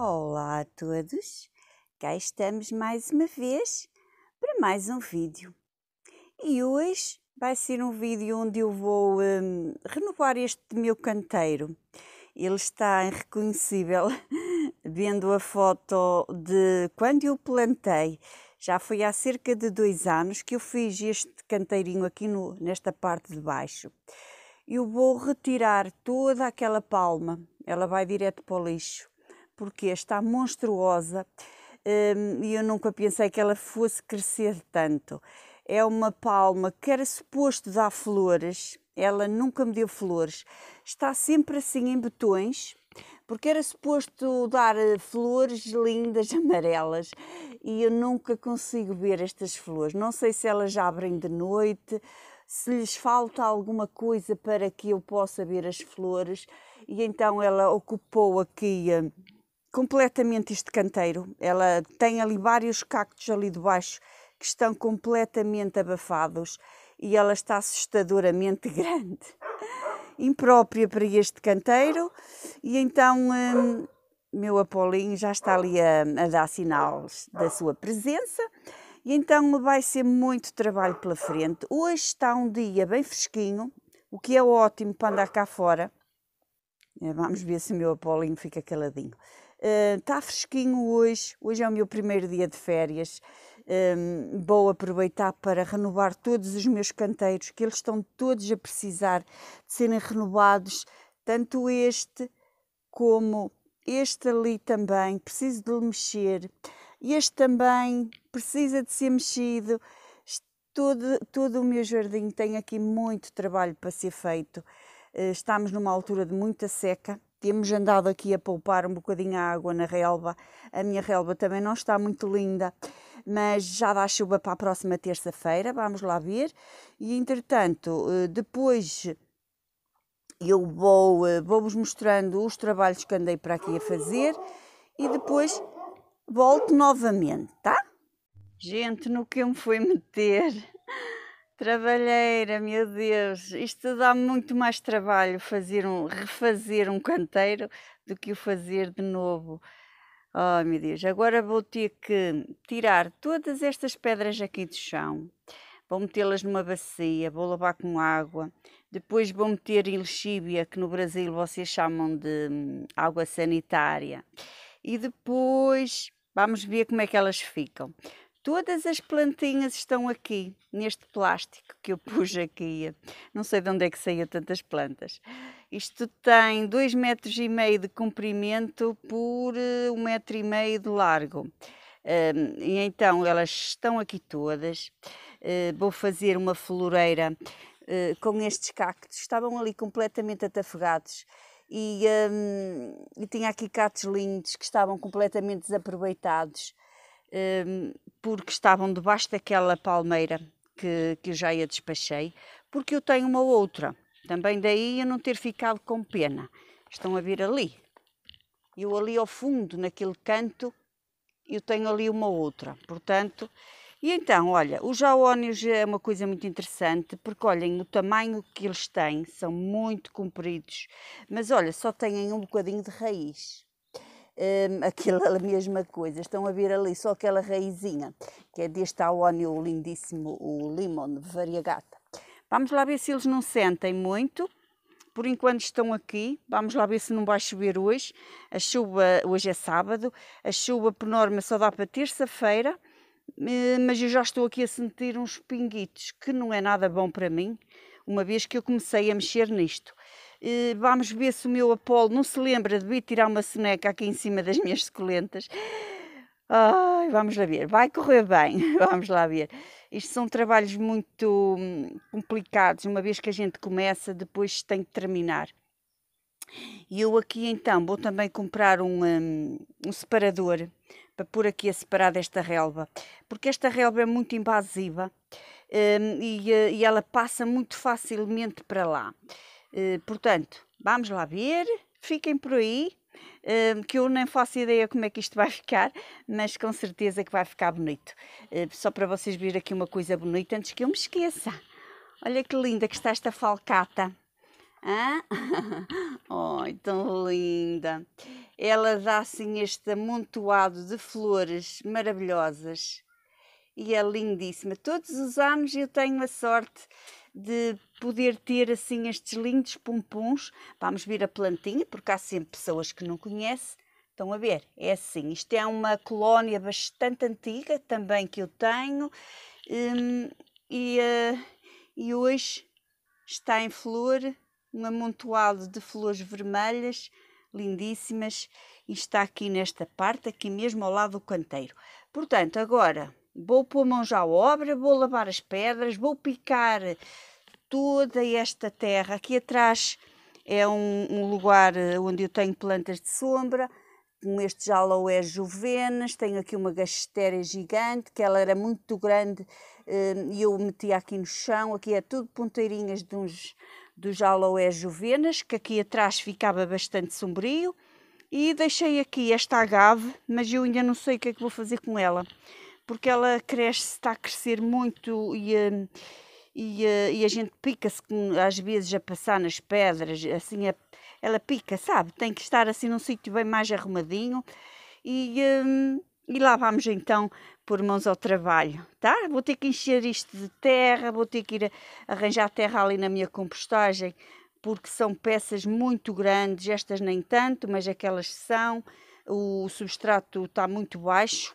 Olá a todos! Cá estamos mais uma vez para mais um vídeo. E hoje vai ser um vídeo onde eu vou um, renovar este meu canteiro. Ele está irreconhecível, vendo a foto de quando eu plantei. Já foi há cerca de dois anos que eu fiz este canteirinho aqui no, nesta parte de baixo. Eu vou retirar toda aquela palma, ela vai direto para o lixo porque está monstruosa hum, e eu nunca pensei que ela fosse crescer tanto. É uma palma que era suposto dar flores, ela nunca me deu flores. Está sempre assim em botões, porque era suposto dar eh, flores lindas, amarelas, e eu nunca consigo ver estas flores. Não sei se elas abrem de noite, se lhes falta alguma coisa para que eu possa ver as flores, e então ela ocupou aqui hum, completamente este canteiro. Ela tem ali vários cactos ali debaixo que estão completamente abafados e ela está assustadoramente grande, imprópria para este canteiro. E então hum, meu Apolinho já está ali a, a dar sinais da sua presença. E então vai ser muito trabalho pela frente. Hoje está um dia bem fresquinho, o que é ótimo para andar cá fora. É, vamos ver se o meu Apolinho fica caladinho. Está eh, uh, fresquinho hoje, hoje é o meu primeiro dia de férias. Um, ehm, vou aproveitar para renovar todos os meus canteiros, que eles estão todos a precisar de serem renovados, tanto este como este ali também. Preciso de mexer. Este também precisa de ser mexido. Todo, todo o meu jardim tem aqui muito trabalho para ser feito. Eh, estamos numa altura de muita seca temos andado aqui a poupar um bocadinho a água na relva. A minha relva também não está muito linda, mas já dá chuva para a próxima terça-feira, vamos lá ver. E entretanto, eh, depois eu vou, eh, vou vos mostrando os trabalhos que andei para aqui a fazer e depois volto novamente, tá? Gente, no que eu me fui meter. Trabalheira, meu Deus, isto dá muito mais trabalho fazer um, refazer um canteiro do que o fazer de novo. Oh, meu Deus, agora vou ter que tirar todas estas pedras aqui do chão, vou metê-las numa bacia, vou lavar com água, depois vou meter lixívia, que no Brasil vocês chamam de hum, água sanitária, e depois vamos ver como é que elas ficam. Todas as plantinhas estão aqui, neste plástico que eu pus aqui. Não sei de onde é que saía tantas plantas. Isto tem 2,5 metros e meio de comprimento por 1,5 eh, um metro e meio de largo. E então elas estão aqui todas. Eh, vou fazer uma floreira eh, com estes cactos. Estavam ali completamente atafogados. E, um, e, tinha aqui cactos lindos que estavam completamente desaproveitados. Um, porque estavam debaixo daquela palmeira que, que eu já ia despachei, porque eu tenho uma outra. Também daí eu não ter ficado com pena. Estão a vir ali. Eu ali ao fundo, naquele canto, eu tenho ali uma outra. Portanto, e então, olha, os jaónios é uma coisa muito interessante, porque olhem o tamanho que eles têm, são muito compridos, mas olha, só têm um bocadinho de raiz um, aquela é mesma coisa. Estão a ver ali só aquela raizinha, que é deste aónio lindíssimo, o limon variegata. Vamos lá ver se eles não sentem muito. Por enquanto estão aqui, vamos lá ver se não vai chover hoje. A chuva, hoje é sábado, a chuva por norma só dá para terça-feira, hum, mas eu já estou aqui a sentir uns pinguitos, que não é nada bom para mim, uma vez que eu comecei a mexer nisto. Eh, vamos ver se o meu Apolo não se lembra de vir tirar uma soneca aqui em cima das minhas suculentas. Ai, vamos lá ver, vai correr bem, vamos lá ver. Isto são trabalhos muito hum, complicados, uma vez que a gente começa, depois tem que terminar. E eu aqui então vou também comprar um, hum, um, separador para pôr aqui a separar desta relva, porque esta relva é muito invasiva um, e, eh, e ela passa muito facilmente para lá. Eh, portanto, vamos lá ver, fiquem por aí, uh, que eu nem faço ideia como é que isto vai ficar, mas com certeza que vai ficar bonito. Uh, só para vocês verem aqui uma coisa bonita antes que eu me esqueça. Olha que linda que está esta falcata. Hã? Ah? oh, tão linda! Ela dá assim este amontoado de flores maravilhosas e é lindíssima. Todos os anos eu tenho a sorte de poder ter assim estes lindos pompons. Vamos ver a plantinha, porque há sempre pessoas que não conhecem. Estão a ver? É assim. Isto é uma colónia bastante antiga também que eu tenho. Hum, e, uh, e hoje está em flor um amontoado de flores vermelhas lindíssimas e está aqui nesta parte, aqui mesmo ao lado do canteiro. Portanto, agora vou pôr mãos à obra, vou lavar as pedras, vou picar toda esta terra. Aqui atrás é um, um lugar eh, onde eu tenho plantas de sombra, com estes aloés juvenas. tenho aqui uma gastéria gigante, que ela era muito grande eh, e eu metia aqui no chão, aqui é tudo ponteirinhas de uns, dos aloés juvenas, que aqui atrás ficava bastante sombrio, e deixei aqui esta agave, mas eu ainda não sei o que é que vou fazer com ela porque ela cresce, está a crescer muito e, hum, e, eh, e a gente pica-se às vezes a passar nas pedras, assim a, ela pica, sabe? Tem que estar assim num sítio bem mais arrumadinho e, hum, e lá vamos então por mãos ao trabalho, tá? Vou ter que encher isto de terra, vou ter que ir arranjar terra ali na minha compostagem, porque são peças muito grandes, estas nem tanto, mas aquelas são. O substrato está muito baixo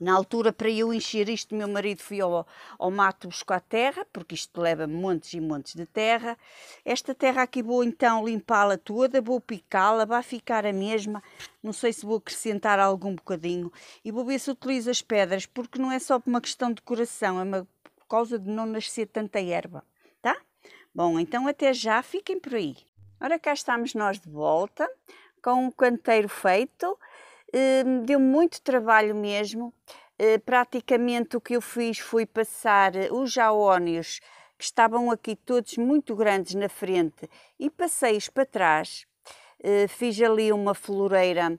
na altura, para eu encher isto, meu marido foi ao, ao mato buscar terra, porque isto leva montes e montes de terra. Esta terra aqui vou então limpá-la toda, vou picá-la, vai ficar a mesma. Não sei se vou acrescentar algum bocadinho. E vou ver se utilizo as pedras, porque não é só por uma questão de coração, é uma, por causa de não nascer tanta erva, tá? Bom, então até já, fiquem por aí. Ora, cá estamos nós de volta, com o canteiro feito. Hum, deu muito trabalho mesmo. Eh, praticamente o que eu fiz foi passar eh, os jaónios que estavam aqui todos muito grandes na frente e passei-os para trás. Eh, fiz ali uma floreira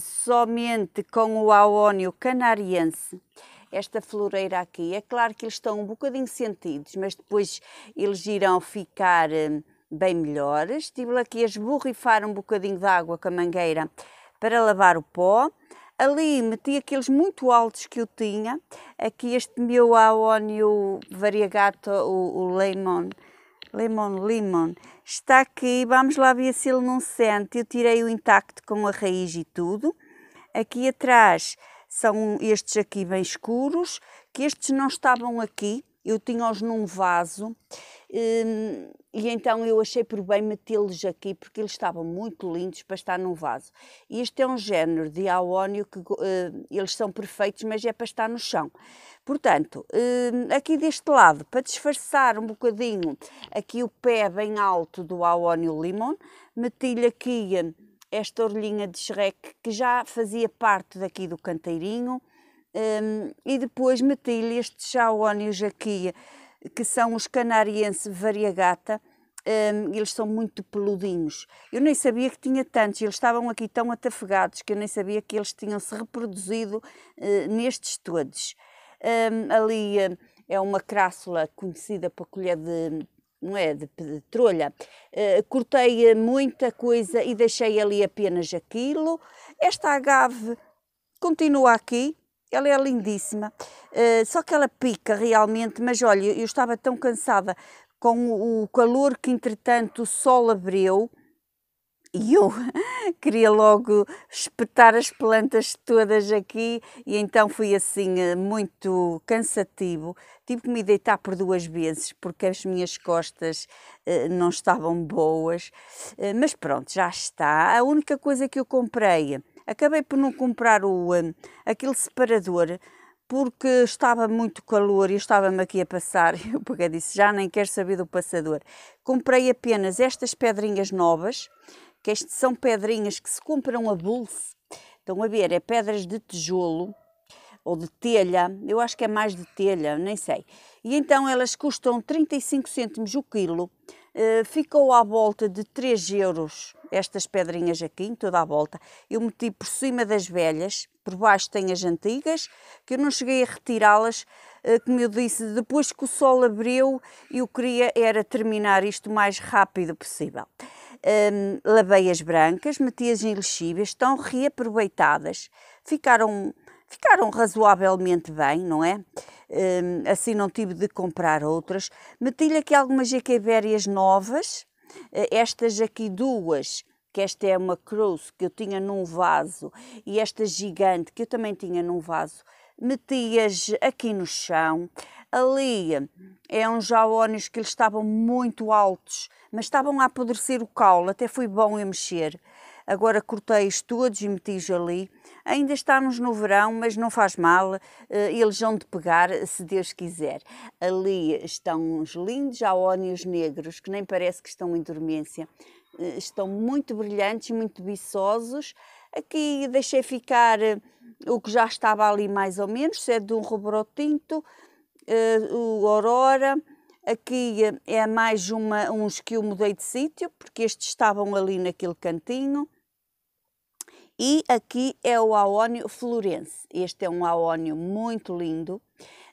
somente com o aónio canariense esta floreira aqui. É claro que eles estão um bocadinho sentidos, mas depois eles irão ficar bem melhores. Estive aqui a esborrifar um bocadinho de água com a mangueira para lavar o pó. Ali meti aqueles muito altos que eu tinha. Aqui este meu aonio variegata, o, o lemon, lemon, está aqui. Vamos lá ver se ele não sente. Eu tirei o intacto com a raiz e tudo. Aqui atrás são estes aqui bem escuros, que estes não estavam aqui, eu tinha-os num vaso. Hum, e então eu achei por bem metê-los aqui porque eles estavam muito lindos para estar num vaso. E este é um género de aónio que uh, eles são perfeitos, mas é para estar no chão. Portanto, uh, aqui deste lado, para disfarçar um bocadinho aqui o pé bem alto do aónio limon, meti-lhe aqui eh, esta orelhinha de Shrek que já fazia parte daqui do canteirinho um, e depois meti-lhe estes aónios aqui que são os canariense variegata, um, eles são muito peludinhos. Eu nem sabia que tinha tantos, eles estavam aqui tão atafegados que eu nem sabia que eles tinham se reproduzido uh, nestes todos. Um, ali eh, é uma crássula conhecida para colher de não é, de, de trolha. Uh, cortei muita coisa e deixei ali apenas aquilo. Esta agave continua aqui, ela é lindíssima, uh, só que ela pica realmente, mas olha, eu estava tão cansada com o calor que entretanto o sol abriu e eu queria logo espetar as plantas todas aqui e então foi assim eh, muito cansativo. Tive que me deitar por duas vezes porque as minhas costas eh, não estavam boas, eh, mas pronto, já está. A única coisa que eu comprei Acabei por não comprar o, hum, aquele separador porque estava muito calor e estava-me aqui a passar. Eu peguei disse, já nem quero saber do passador. Comprei apenas estas pedrinhas novas, que estas são pedrinhas que se compram a bolso. Estão a ver, é pedras de tijolo ou de telha, eu acho que é mais de telha, nem sei. E então elas custam 35 cêntimos o quilo, eh, ficou à volta de 3 euros estas pedrinhas aqui, em toda a volta. Eu meti por cima das velhas, por baixo tem as antigas, que eu não cheguei a retirá-las, eh, como eu disse, depois que o sol abriu, eu queria era terminar isto o mais rápido possível. Um, ehm, lavei as brancas, meti-as em lexíveis, estão reaproveitadas, ficaram ficaram razoavelmente bem, não é? Hum, assim não tive de comprar outras. Meti-lhe aqui algumas jaquebérias novas, eh, estas aqui duas, que esta é uma cruz que eu tinha num vaso e esta gigante que eu também tinha num vaso, meti-as aqui no chão. Ali é uns jaónios que eles estavam muito altos, mas estavam a apodrecer o caule, até foi bom eu mexer agora cortei-os todos e meti-os ali. Ainda estamos no verão, mas não faz mal, eh, eles vão de pegar, se Deus quiser. Ali estão uns lindos aónios negros, que nem parece que estão em dormência. Eh, estão muito brilhantes, muito viçosos. Aqui deixei ficar eh, o que já estava ali mais ou menos, é de um rubro tinto, o aurora, Aqui é mais uma, uns que eu mudei de sítio, porque estes estavam ali naquele cantinho. E aqui é o Aónio Florense. Este é um Aónio muito lindo,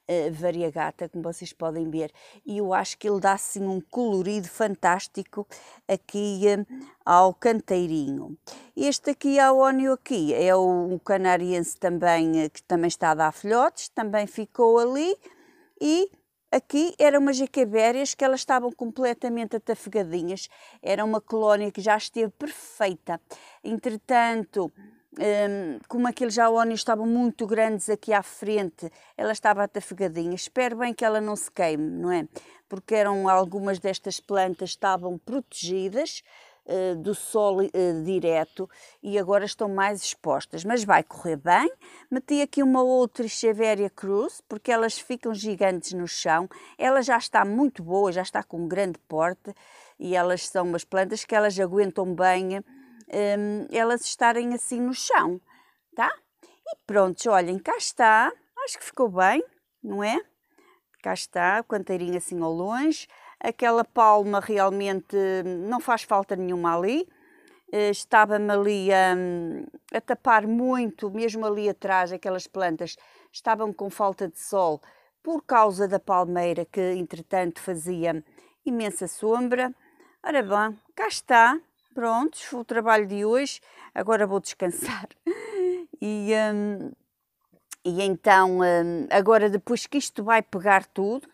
eh, variegata, como vocês podem ver. E eu acho que ele dá assim um colorido fantástico aqui eh, ao canteirinho. Este aqui, Aónio aqui, é o, canariense também, eh, que também está a dar filhotes, também ficou ali. E Aqui eram umas jacabérias que elas estavam completamente atafegadinhas. Era uma colónia que já esteve perfeita. Entretanto, hum, como aqueles jaónios estavam muito grandes aqui à frente, ela estava atafegadinha. Espero bem que ela não se queime, não é? Porque eram algumas destas plantas estavam protegidas eh, do sol uh, direto e agora estão mais expostas. Mas vai correr bem. Meti aqui uma outra Cheveria Cruz, porque elas ficam gigantes no chão. Ela já está muito boa, já está com grande porte e elas são umas plantas que elas aguentam bem um, ehm, elas estarem assim no chão, tá? E pronto, olhem, cá está. Acho que ficou bem, não é? Cá está, o canteirinho assim ao longe. Aquela palma realmente não faz falta nenhuma ali. Eh, estava-me ali a, hum, a, tapar muito, mesmo ali atrás, aquelas plantas estavam com falta de sol por causa da palmeira que, entretanto, fazia imensa sombra. Ora bem, cá está, prontos, o trabalho de hoje. Agora vou descansar. E, hum, e então, hum, agora depois que isto vai pegar tudo,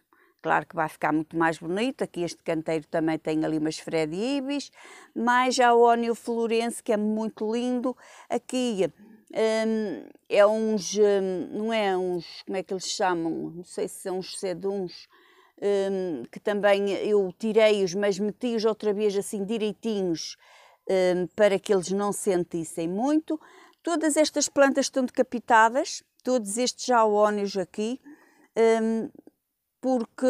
Claro que vai ficar muito mais bonito. Aqui este canteiro também tem ali umas Fred Ibis. Mais já o ónio florense, que é muito lindo. Aqui hum, é uns, hum, não é uns, como é que eles chamam? Não sei se são uns seduns. Hum, que também eu tirei-os, mas meti-os outra vez assim direitinhos para que eles não sentissem muito. Todas estas plantas estão decapitadas, todos estes jaónios aqui. Um, porque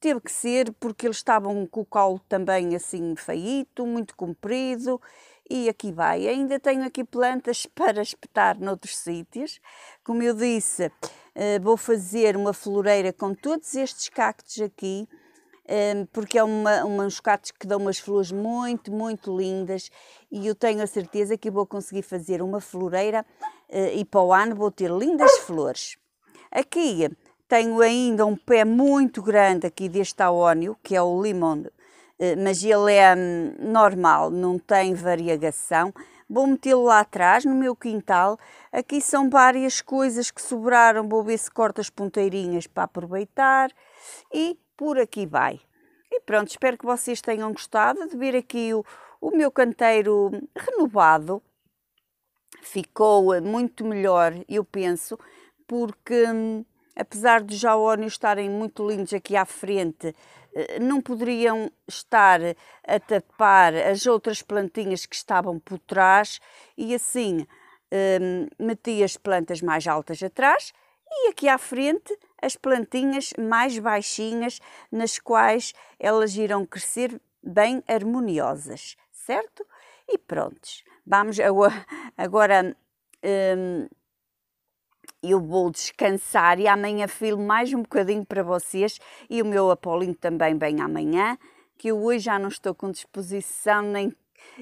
teve que ser, porque eles estavam com o colo também assim feito, muito comprido, e aqui vai. Ainda tenho aqui plantas para espetar noutros sítios. Como eu disse, eh, vou fazer uma floreira com todos estes cactos aqui, eh, porque é uma, uma, uns cactos que dão umas flores muito, muito lindas e eu tenho a certeza que vou conseguir fazer uma floreira eh, e para o ano vou ter lindas flores. Aqui tenho ainda um pé muito grande aqui deste aónio, que é o limão, eh, mas ele é hum, normal, não tem variegação. Vou metê-lo lá atrás, no meu quintal. Aqui são várias coisas que sobraram. Vou ver se corto as ponteirinhas para aproveitar. E por aqui vai. E pronto, espero que vocês tenham gostado de ver aqui o, o meu canteiro renovado. Ficou eh, muito melhor, eu penso, porque hum, apesar de o jaónios estarem muito lindos aqui à frente, eh, não poderiam estar a tapar as outras plantinhas que estavam por trás e assim um, eh, meti as plantas mais altas atrás e aqui à frente as plantinhas mais baixinhas nas quais elas irão crescer bem harmoniosas, certo? E prontos, vamos agora um, eh, eu vou descansar e amanhã filmo mais um bocadinho para vocês e o meu Apolinho também bem amanhã, que eu hoje já não estou com disposição nem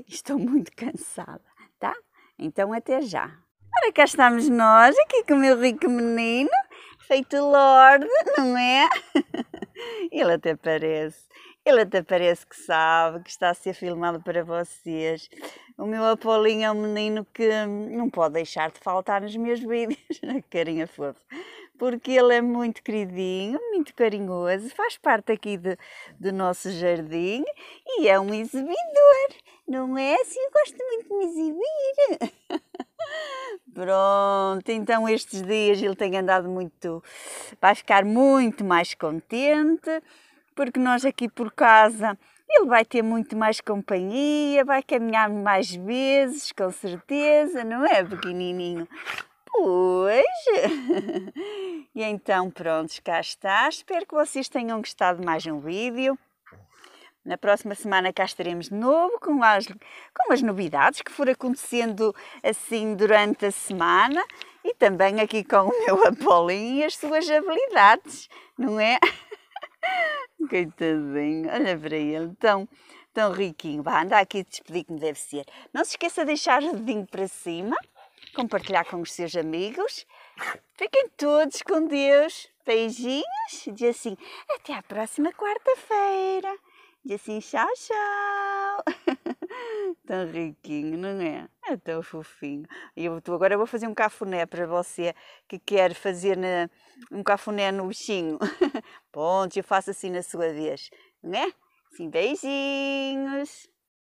estou muito cansada, tá? Então até já. Ora cá estamos nós, aqui com o meu rico menino, feito Lorde, não é? Ele até parece. Ele até parece que sabe que está a ser filmado para vocês. O meu Apolinho é um menino que não pode deixar de faltar nos meus vídeos, na carinha fofa, porque ele é muito queridinho, muito carinhoso, faz parte aqui de, do nosso jardim e é um exibidor, não é? Sim, eu gosto muito de me exibir. Pronto, então estes dias ele tem andado muito, vai ficar muito mais contente porque nós aqui por casa ele vai ter muito mais companhia, vai caminhar mais vezes, com certeza, não é, pequenininho? Pois! e então, pronto, cá está. Espero que vocês tenham gostado de mais um vídeo. Na próxima semana cá estaremos de novo com as, com as novidades que foram acontecendo assim durante a semana e também aqui com o meu Apolinho e as suas habilidades, não é? Coitadinho, olha para ele, tão, tão riquinho. Vá, anda aqui e despedir como deve ser. Não se esqueça de deixar o dedinho para cima, compartilhar com os seus amigos. Fiquem todos com Deus. Beijinhos. Diz assim, até à próxima quarta-feira. Diz assim, tchau, tchau. Tão riquinho, não é? É tão fofinho. E eu tu, agora eu vou fazer um cafuné para você que quer fazer na, um cafuné no bichinho. bom eu faço assim na sua vez, não é? Sim, beijinhos.